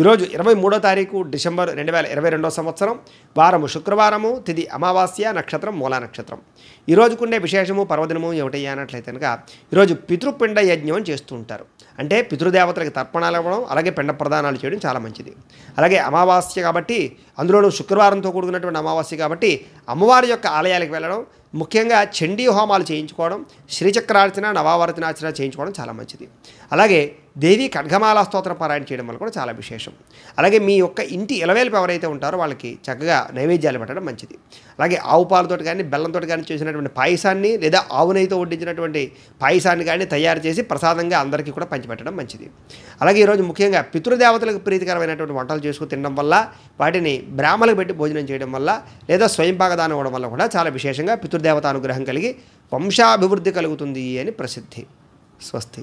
ఈరోజు ఇరవై మూడో తారీఖు డిసెంబర్ రెండు వేల ఇరవై రెండో సంవత్సరం వారము శుక్రవారము తిది అమావాస్య నక్షత్రం మూలా నక్షత్రం ఈరోజుకుండే విశేషము పర్వదినము ఏమిటయ్యా అన్నట్లయితే కనుక ఈరోజు పితృపిండ యజ్ఞం చేస్తూ ఉంటారు అంటే పితృదేవతలకు తర్పణాలు ఇవ్వడం అలాగే పిండ ప్రదానాలు చేయడం చాలా మంచిది అలాగే అమావాస్య కాబట్టి అందులోనూ శుక్రవారంతో కూడుకున్నటువంటి అమావాస్య కాబట్టి అమ్మవారి యొక్క ఆలయాలకు వెళ్ళడం ముఖ్యంగా చండీ హోమాలు చేయించుకోవడం శ్రీచక్రార్చన నవావర్తనార్చన చేయించుకోవడం చాలా మంచిది అలాగే దేవి ఖడ్గమాల స్తోత్ర పారాయణ చేయడం వల్ల కూడా చాలా విశేషం అలాగే మీ యొక్క ఇంటి ఇలవేల్పు ఎవరైతే ఉంటారో వాళ్ళకి చక్కగా నైవేద్యాలు పెట్టడం మంచిది అలాగే ఆవు పాలతో కానీ బెల్లంతో కానీ చేసినటువంటి పాయసాన్ని లేదా ఆవు నెయ్యితో వడ్డించినటువంటి పాయసాన్ని కానీ తయారు చేసి ప్రసాదంగా అందరికీ కూడా పంచిపెట్టడం మంచిది అలాగే ఈరోజు ముఖ్యంగా పితృదేవతలకు ప్రీతికరమైనటువంటి వంటలు చేసుకుని తినడం వల్ల వాటిని బ్రాహ్మలకు పెట్టి భోజనం చేయడం వల్ల లేదా స్వయం స్వయంపాకదానం అవ్వడం వల్ల కూడా చాలా విశేషంగా పితృదేవత అనుగ్రహం కలిగి వంశాభివృద్ధి కలుగుతుంది అని ప్రసిద్ధి స్వస్తి